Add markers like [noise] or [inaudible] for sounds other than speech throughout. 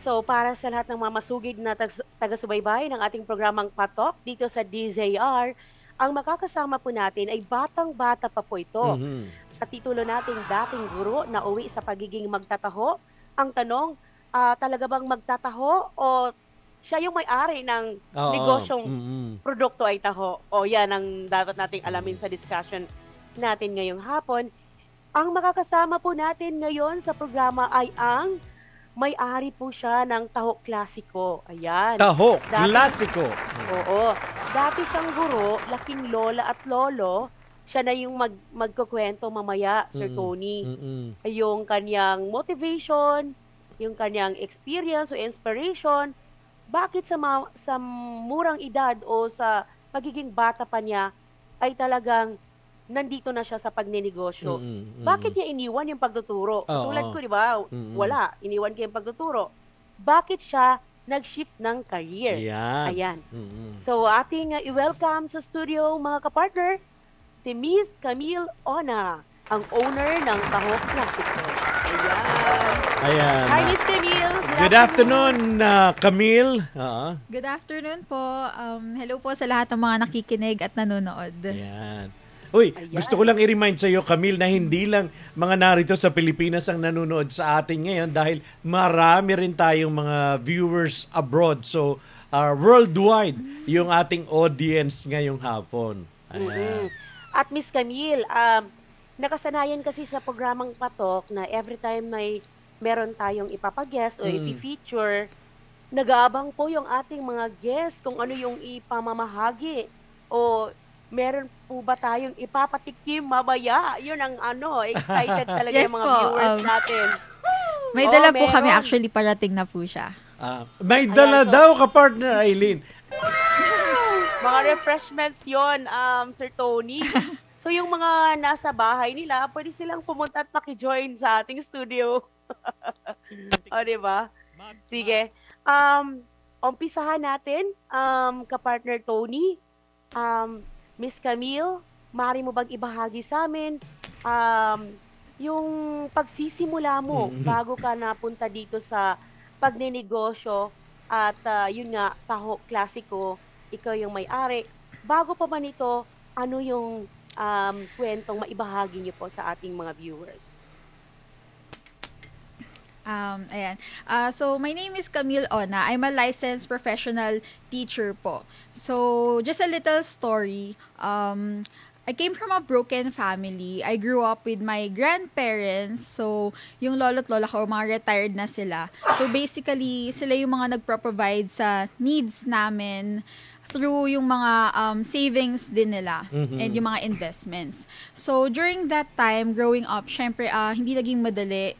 So, para sa lahat ng mga masugid na taga-subaybay ng ating programang Patok dito sa DZR, ang makakasama po natin ay batang-bata pa po ito. Mm-hmm. Sa titulo nating dating guro na uwi sa pagiging magtataho, ang tanong, uh, talaga bang magtataho o siya yung may-ari ng Oo, negosyong mm-hmm. produkto ay taho? O yan ang dapat nating alamin sa discussion natin ngayong hapon. Ang makakasama po natin ngayon sa programa ay ang may-ari po siya ng Taho Klasiko. Ayan. Taho Klasiko. Oo. Dati siyang guro, laking lola at lolo, siya na yung mag, magkukwento mamaya, Sir mm, Tony. Mm-mm. Yung kanyang motivation, yung kanyang experience o inspiration, bakit sa, ma- sa murang edad o sa pagiging bata pa niya ay talagang nandito na siya sa pagninegosyo. Mm-hmm, mm-hmm. Bakit niya iniwan yung pagtuturo? Oh, Tulad oh. ko, di ba? Mm-hmm. Wala. Iniwan niya yung pagtuturo. Bakit siya nag-shift ng career? Yeah. Ayan. Mm-hmm. So, ating uh, i-welcome sa studio, mga kapartner, si Miss Camille Ona, ang owner ng Tahok Classical. Ayan. Ayan. Hi, Miss Camille. Good, Good afternoon, afternoon uh, Camille. Uh-huh. Good afternoon po. Um, hello po sa lahat ng mga nakikinig at nanonood. Ayan. Uy, gusto ko lang i-remind sa iyo, Camille, na hindi lang mga narito sa Pilipinas ang nanonood sa atin ngayon dahil marami rin tayong mga viewers abroad. So, uh, worldwide yung ating audience ngayong hapon. Ayan. Mm-hmm. At Miss Camille, um, nakasanayan kasi sa programang Patok na every time may meron tayong ipapag-guest o mm. ipi-feature, nag-aabang po yung ating mga guest kung ano yung ipamamahagi o meron po ba tayong ipapatikim mabaya? Yun ang ano, excited [laughs] talaga yes yung mga po, viewers um, natin. May dala oh, meron. po kami actually parating na po siya. Uh, may dala Ayan, so, daw ka partner Eileen. [laughs] mga refreshments yon um, Sir Tony. [laughs] So yung mga nasa bahay nila, pwede silang pumunta at paki join sa ating studio. o, di ba? Sige. Um, umpisahan natin, um, ka-partner Tony. Um, Miss Camille, mari mo bang ibahagi sa amin um, yung pagsisimula mo mm-hmm. bago ka napunta dito sa pagnenegosyo at uh, yun nga, taho klasiko, ikaw yung may-ari. Bago pa man ito, ano yung um, kwentong maibahagi niyo po sa ating mga viewers? Um, ayan. Uh, so, my name is Camille Ona. I'm a licensed professional teacher po. So, just a little story. Um, I came from a broken family. I grew up with my grandparents. So, yung lolo at lola ko, mga retired na sila. So, basically, sila yung mga nagpro-provide sa needs namin through yung mga um, savings din nila mm-hmm. and yung mga investments. So, during that time, growing up, syempre, uh, hindi naging madali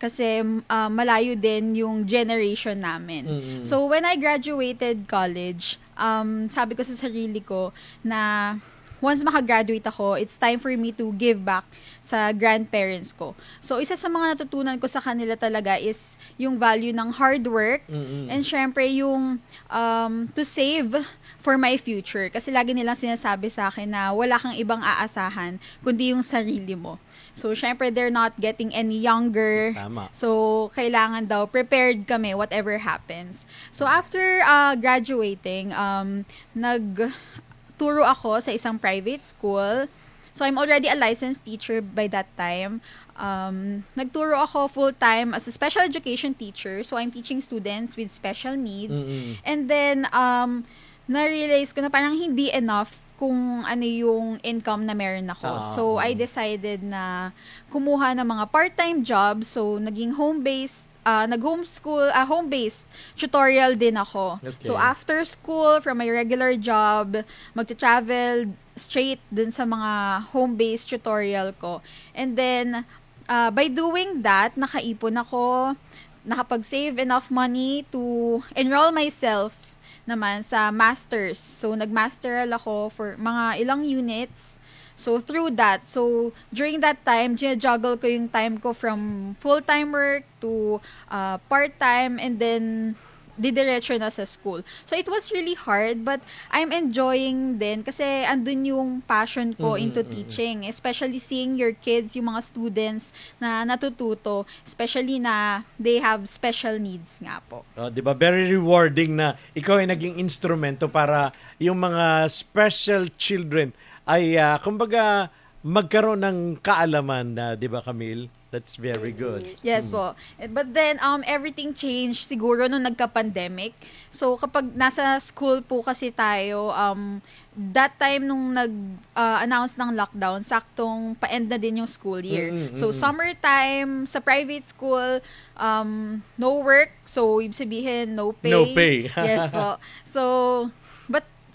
kasi uh, malayo din yung generation namin. Mm-hmm. So when I graduated college, um sabi ko sa sarili ko na once makagraduate ako, it's time for me to give back sa grandparents ko. So, isa sa mga natutunan ko sa kanila talaga is yung value ng hard work mm-hmm. and syempre yung um, to save for my future. Kasi lagi nilang sinasabi sa akin na wala kang ibang aasahan kundi yung sarili mo. So, syempre, they're not getting any younger. Tama. So, kailangan daw, prepared kami whatever happens. So, after uh, graduating, um, nagturo ako sa isang private school. So, I'm already a licensed teacher by that time. Um, nagturo ako full-time as a special education teacher. So, I'm teaching students with special needs. Mm-hmm. And then, um, na-realize ko na parang hindi enough kung ano yung income na meron ako. Uh, so, I decided na kumuha ng mga part-time jobs. So, naging home-based uh, nag-homeschool, uh, home-based tutorial din ako. Okay. So, after school, from my regular job, magta-travel straight dun sa mga home-based tutorial ko. And then, uh, by doing that, nakaipon ako, nakapag-save enough money to enroll myself naman sa masters. So, nagmasteral ako for mga ilang units. So, through that, so, during that time, juggle ko yung time ko from full-time work to uh, part-time and then didiretso na sa school. So, it was really hard, but I'm enjoying din kasi andun yung passion ko mm-hmm, into mm-hmm. teaching. Especially seeing your kids, yung mga students na natututo, especially na they have special needs nga po. Oh, di ba? Very rewarding na ikaw ay naging instrumento para yung mga special children ay, uh, kumbaga, magkaroon ng kaalaman na, di ba, Camille? That's very good. Yes mm. po. Eh, but then, um, everything changed siguro nung nagka-pandemic. So, kapag nasa school po kasi tayo, um, that time nung nag-announce uh, ng lockdown, saktong pa-end na din yung school year. Mm-hmm. So, mm, mm. summertime, sa private school, um, no work. So, ibig sabihin, no pay. No pay. yes po. [laughs] So,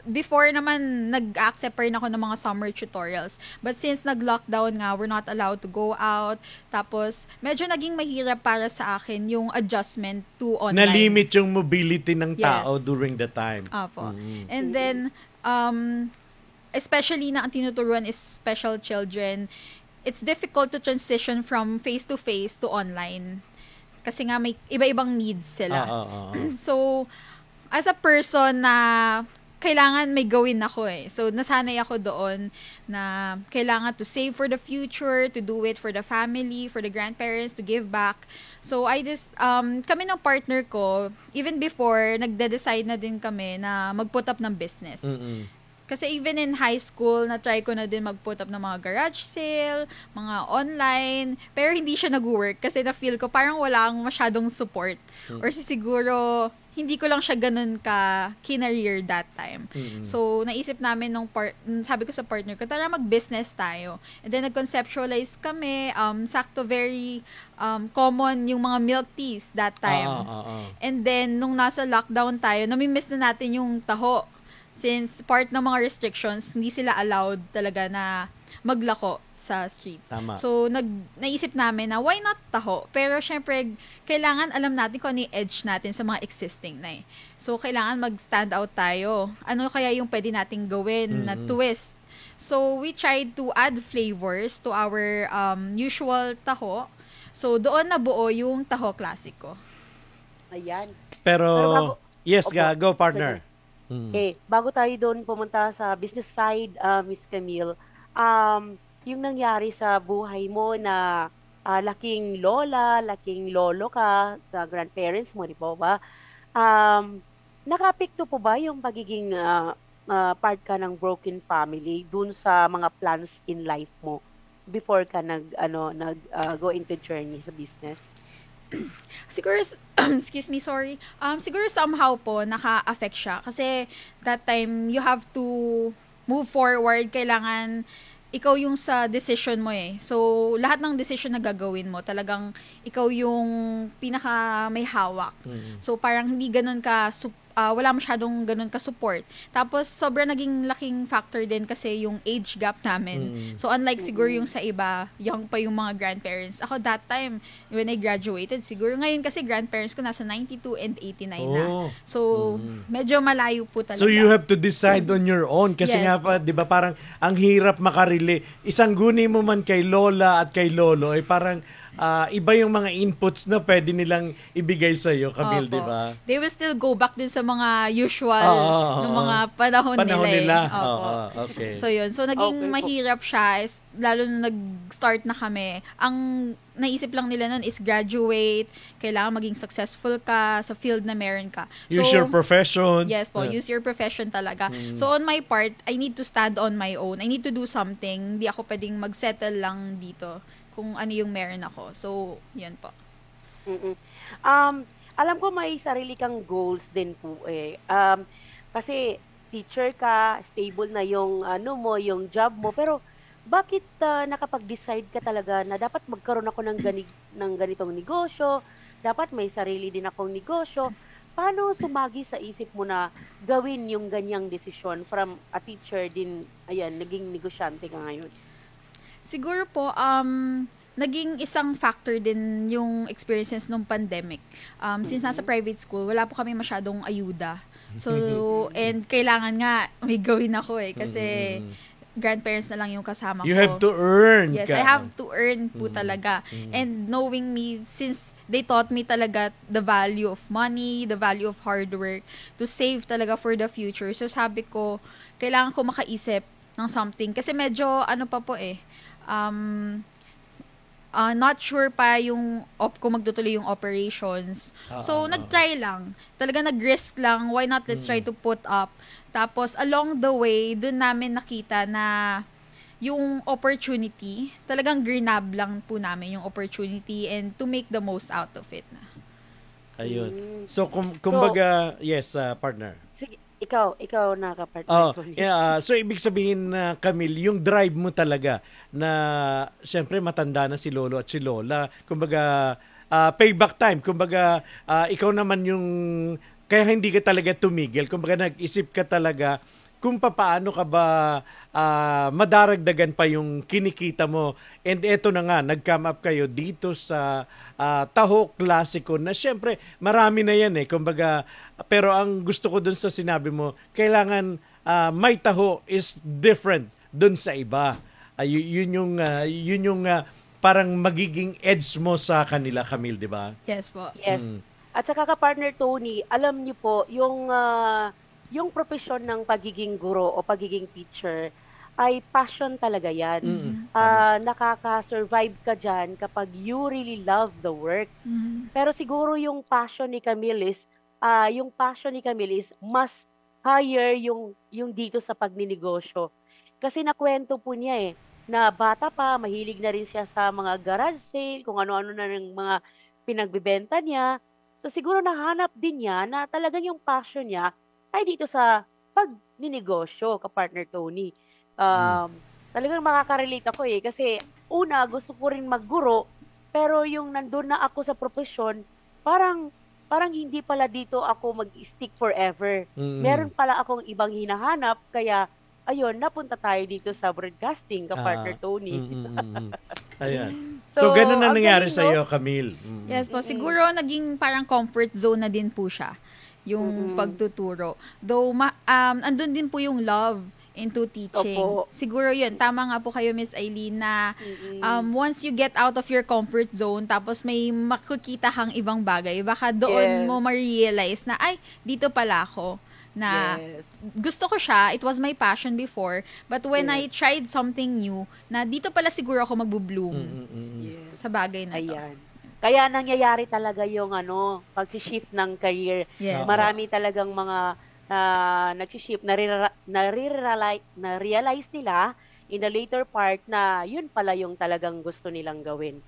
before naman nag-accept pa rin ako ng mga summer tutorials. But since nag-lockdown nga, we're not allowed to go out. Tapos, medyo naging mahirap para sa akin yung adjustment to online. Na-limit yung mobility ng tao yes. during the time. Apo. Mm-hmm. And then, um, especially na ang tinuturuan is special children, it's difficult to transition from face-to-face to online. Kasi nga may iba-ibang needs sila. uh, uh, [clears throat] so, as a person na kailangan may gawin ako eh. So, nasanay ako doon na kailangan to save for the future, to do it for the family, for the grandparents, to give back. So, I just, um, kami ng partner ko, even before, nagde-decide na din kami na mag-put up ng business. Mm-mm. Kasi even in high school, na-try ko na din mag-put up ng mga garage sale, mga online, pero hindi siya nag-work kasi na-feel ko parang wala akong masyadong support. Mm. Or si siguro, hindi ko lang siya ganun ka kinareer that time. Mm-hmm. So, naisip namin nung part, mm, sabi ko sa partner ko, tara mag-business tayo. And then, nag-conceptualize kami, um, sakto very um, common yung mga milk teas that ah, time. Ah, ah, ah. And then, nung nasa lockdown tayo, namimiss na natin yung taho. Since part ng mga restrictions, hindi sila allowed talaga na maglako sa streets. Tama. So, nag, naisip namin na why not taho? Pero syempre, kailangan alam natin kung ano yung edge natin sa mga existing na eh. So, kailangan mag-stand out tayo. Ano kaya yung pwede nating gawin mm-hmm. na twist? So, we tried to add flavors to our um, usual taho. So, doon nabuo yung taho classic Ayan. Pero, yes, okay. go partner. Sige. Okay, bago tayo doon pumunta sa business side, uh, Miss Camille, um, yung nangyari sa buhay mo na uh, laking lola, laking lolo ka sa grandparents mo, di po ba? Um, nakapikto po ba yung pagiging uh, uh, part ka ng broken family dun sa mga plans in life mo before ka nag ano nag uh, go into journey sa business? [clears throat] siguro [clears throat] excuse me sorry um siguro somehow po naka-affect siya kasi that time you have to move forward, kailangan ikaw yung sa decision mo eh. So, lahat ng decision na gagawin mo, talagang ikaw yung pinaka may hawak. Mm-hmm. So, parang hindi ganun ka su- uh, wala masyadong ganun ka-support. Tapos, sobrang naging laking factor din kasi yung age gap namin. Mm. So, unlike siguro yung sa iba, young pa yung mga grandparents. Ako, that time, when I graduated, siguro ngayon kasi grandparents ko nasa 92 and 89 oh. na. So, mm. medyo malayo po talaga. So, you have to decide on your own. Kasi yes. nga pa, di ba, parang ang hirap makarili. Isang guni mo man kay lola at kay lolo, ay parang uh, iba yung mga inputs na pwede nilang ibigay sa iyo, Camille, di ba? They will still go back din sa mga usual oh, oh, oh, ng mga panahon, panahon eh. nila. nila. Oh, oh, okay. So yun, so naging okay. mahirap siya is, lalo na nag-start na kami. Ang naisip lang nila nun is graduate, kailangan maging successful ka sa field na meron ka. So, use your profession. Yes po, use your profession talaga. Mm. So on my part, I need to stand on my own. I need to do something. Hindi ako pwedeng mag-settle lang dito kung ano yung meron ako. So, yan po. mm Um, alam ko may sarili kang goals din po eh. Um, kasi teacher ka, stable na yung ano mo, yung job mo, pero bakit uh, nakapag-decide ka talaga na dapat magkaroon ako ng, gani- ng ganitong negosyo, dapat may sarili din akong negosyo? Paano sumagi sa isip mo na gawin yung ganyang desisyon from a teacher din, ayan, naging negosyante ka ngayon? Siguro po, um, naging isang factor din yung experiences nung pandemic. Um, since nasa mm-hmm. private school, wala po kami masyadong ayuda. So, [laughs] and kailangan nga may gawin ako eh. Kasi mm-hmm. grandparents na lang yung kasama ko. You have to earn. Yes, ka. I have to earn po mm-hmm. talaga. And knowing me, since they taught me talaga the value of money, the value of hard work, to save talaga for the future. So, sabi ko, kailangan ko makaisip ng something. Kasi medyo, ano pa po eh, um, uh, not sure pa yung op kung magtutuloy yung operations. Uh-huh. So, ah, ah, nag-try lang. Talaga nag-risk lang. Why not let's mm. try to put up. Tapos, along the way, dun namin nakita na yung opportunity, talagang grinab lang po namin yung opportunity and to make the most out of it. na. Ayun. Mm. So, kum- kumbaga, so, yes, uh, partner. Ikaw, ikaw na kapartner oh, ko. Yeah, uh, so ibig sabihin na uh, Camille, yung drive mo talaga na siyempre matanda na si Lolo at si Lola. Kumbaga uh, payback time. Kumbaga uh, ikaw naman yung kaya hindi ka talaga tumigil. Kumbaga nag-isip ka talaga kung paano ka ba uh, madaragdagan pa yung kinikita mo. And eto na nga, nag-come up kayo dito sa uh, ah, Taho Classico na syempre marami na yan eh. Kumbaga, pero ang gusto ko dun sa sinabi mo, kailangan uh, may taho is different dun sa iba. Uh, yun yung, uh, yun yung uh, parang magiging edge mo sa kanila, Camille, di ba? Yes po. Yes. Mm. At saka ka-partner Tony, alam niyo po, yung... Uh, yung profesyon ng pagiging guro o pagiging teacher ay passion talaga yan. Mm-hmm. Uh, nakaka-survive ka dyan kapag you really love the work. Mm-hmm. Pero siguro yung passion ni Camille is, uh, yung passion ni Camille is mas higher yung, yung dito sa pagninegosyo. Kasi nakwento po niya eh, na bata pa, mahilig na rin siya sa mga garage sale, kung ano-ano na ng mga pinagbibenta niya. So siguro nahanap din niya na talagang yung passion niya ay dito sa pag ninegosyo ka partner Tony. Um, talagang makaka-relate ako eh. Kasi una, gusto ko rin magguro, pero yung nandoon na ako sa profesyon, parang parang hindi pala dito ako mag-stick forever. Mm-hmm. Meron pala akong ibang hinahanap, kaya ayun, napunta tayo dito sa broadcasting, ka-partner ah, Tony. Mm-hmm. [laughs] Ayan. So, so ganun na nangyari sa iyo, Camille. Mm-hmm. Yes po, siguro naging parang comfort zone na din po siya yung mm-hmm. pagtuturo. Though, ma- um, andun din po yung love into teaching. Opo. Siguro yun, tama nga po kayo Miss Eileen na mm-hmm. um, once you get out of your comfort zone tapos may makikita kang ibang bagay, baka doon yes. mo ma-realize na ay, dito pala ako na yes. gusto ko siya, it was my passion before, but when yes. I tried something new, na dito pala siguro ako magbo-bloom mm-hmm. yes. sa bagay na to. Ayan. Kaya nangyayari talaga yung ano, pag-shift ng career. Yes. Marami talagang mga uh, ah, nag-shift, na realize nare-realize nila in the later part na yun pala yung talagang gusto nilang gawin.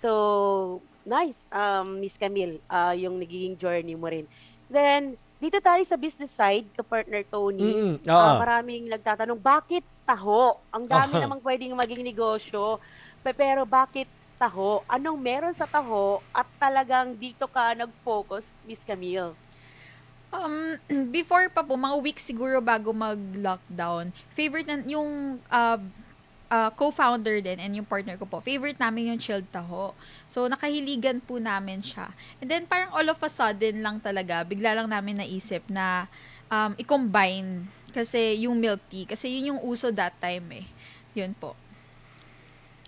So, nice, um, Miss Camille, uh, yung nagiging journey mo rin. Then, dito tayo sa business side, to partner Tony, mm, uh, uh, maraming nagtatanong, bakit taho? Ang dami uh-huh. [laughs] namang pwedeng maging negosyo. Pero bakit taho, anong meron sa taho at talagang dito ka nag-focus, Miss Camille? Um, [clears throat] before pa po, mga weeks siguro bago mag-lockdown, favorite na, yung uh, uh, co-founder din and yung partner ko po, favorite namin yung chilled taho. So, nakahiligan po namin siya. And then, parang all of a sudden lang talaga, bigla lang namin naisip na um, i-combine kasi yung milk tea. Kasi yun yung uso that time eh. Yun po.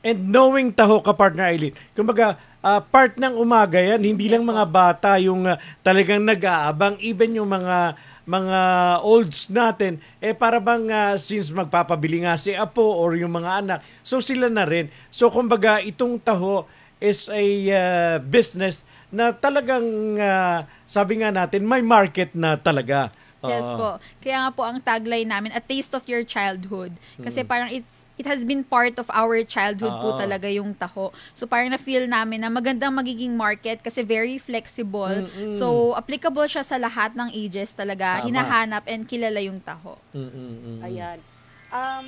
And knowing taho ka, partner Eileen. Kumbaga, uh, part ng umaga yan, hindi yes, lang mga bata yung uh, talagang nag-aabang, even yung mga mga olds natin, eh para bang uh, since magpapabili nga si Apo or yung mga anak, so sila na rin. So kumbaga itong taho is a uh, business na talagang uh, sabi nga natin may market na talaga. Yes po. Kaya nga po ang tagline namin, a taste of your childhood. Kasi mm. parang it's it has been part of our childhood oh. po ah. talaga yung taho. So parang na-feel namin na magandang magiging market kasi very flexible. Mm-mm. So applicable siya sa lahat ng ages talaga. Tama. Hinahanap and kilala yung taho. Mm-mm. Ayan. Um,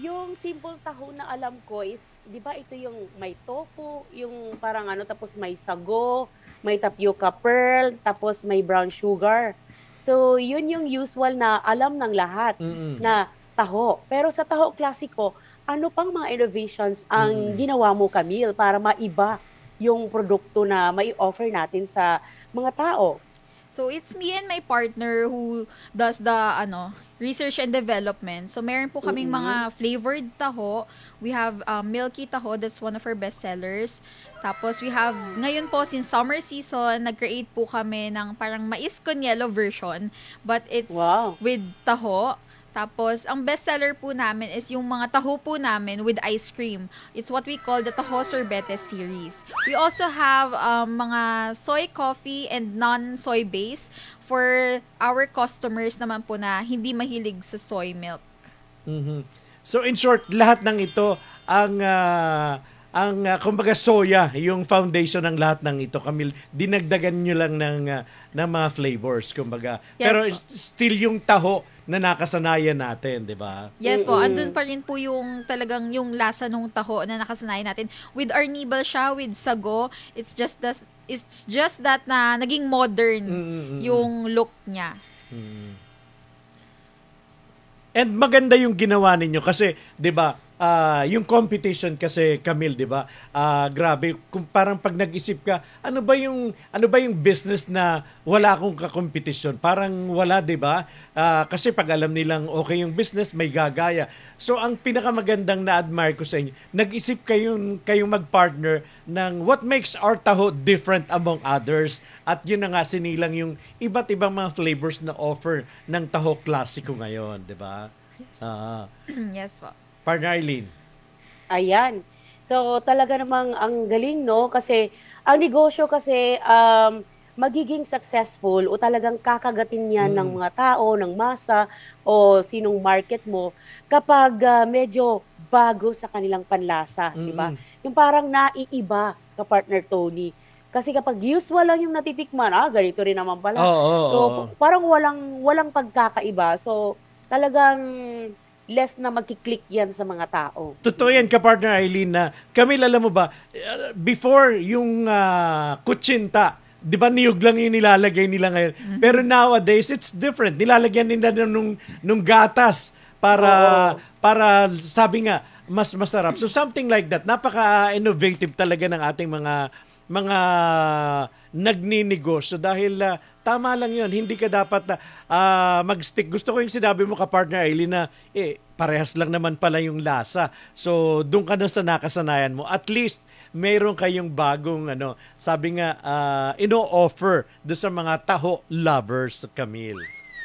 yung simple taho na alam ko is, di ba ito yung may tofu, yung parang ano, tapos may sago, may tapioca pearl, tapos may brown sugar. So, yun yung usual na alam ng lahat mm-hmm. na taho. Pero sa taho klasiko, ano pang mga innovations ang mm. ginawa mo, Camille, para maiba yung produkto na may offer natin sa mga tao? So it's me and my partner who does the ano research and development. So meron po kaming mm-hmm. mga flavored taho. We have um, milky taho that's one of our best sellers. Tapos we have ngayon po since summer season, nag-create po kami ng parang mais con yellow version but it's wow. with taho. Tapos, ang best seller po namin is yung mga taho po namin with ice cream. It's what we call the Taho Sorbete series. We also have um, mga soy coffee and non-soy base for our customers naman po na hindi mahilig sa soy milk. Mm-hmm. So, in short, lahat ng ito ang uh, ang uh, kumbaga soya, yung foundation ng lahat ng ito, Camille, dinagdagan nyo lang ng, uh, ng mga flavors, kumbaga. Yes, Pero po. still yung taho na nakasanayan natin, di ba? Yes po, andun pa rin po yung talagang yung lasa ng taho na nakasanayan natin. With arnibal siya, with sago, it's just that, it's just that na naging modern mm, mm, mm. yung look niya. mm And maganda yung ginawa ninyo kasi, 'di ba? uh, yung competition kasi Camille, 'di ba? Uh, grabe, kung parang pag nag-isip ka, ano ba yung ano ba yung business na wala akong ka-competition? Parang wala, 'di ba? Uh, kasi pag alam nilang okay yung business, may gagaya. So ang pinakamagandang na-admire ko sa inyo, nag-isip kayong kayong mag-partner ng what makes our taho different among others. At yun na nga sinilang yung iba't ibang mga flavors na offer ng taho klasiko ngayon, 'di ba? Yes. Uh, [clears throat] yes po. Partner Eileen. Ayan. So talaga namang ang galing, no? Kasi ang negosyo kasi um, magiging successful o talagang kakagatin yan mm. ng mga tao, ng masa o sinong market mo kapag uh, medyo bago sa kanilang panlasa, mm-hmm. di ba? Yung parang naiiba ka partner Tony. Kasi kapag usual lang yung natitikman, ah, ganito rin naman pala. Oh, oh, so, oh. parang walang walang pagkakaiba. So, talagang less na magkiklik yan sa mga tao. Totoo yan, kapartner Eileen, na kami, alam mo ba, before yung uh, kutsinta, di ba niyog lang yung nilalagay nila ngayon. Mm-hmm. Pero nowadays, it's different. Nilalagyan nila nung, nung gatas para, oh. para sabi nga, mas masarap. So something like that. Napaka-innovative talaga ng ating mga mga nagninegosyo dahil uh, tama lang yun, hindi ka dapat uh, mag-stick. Gusto ko yung sinabi mo ka partner Eileen na eh, parehas lang naman pala yung lasa. So doon ka na sa nakasanayan mo. At least mayroon kayong bagong ano, sabi nga uh, ino-offer do sa mga taho lovers, Camille.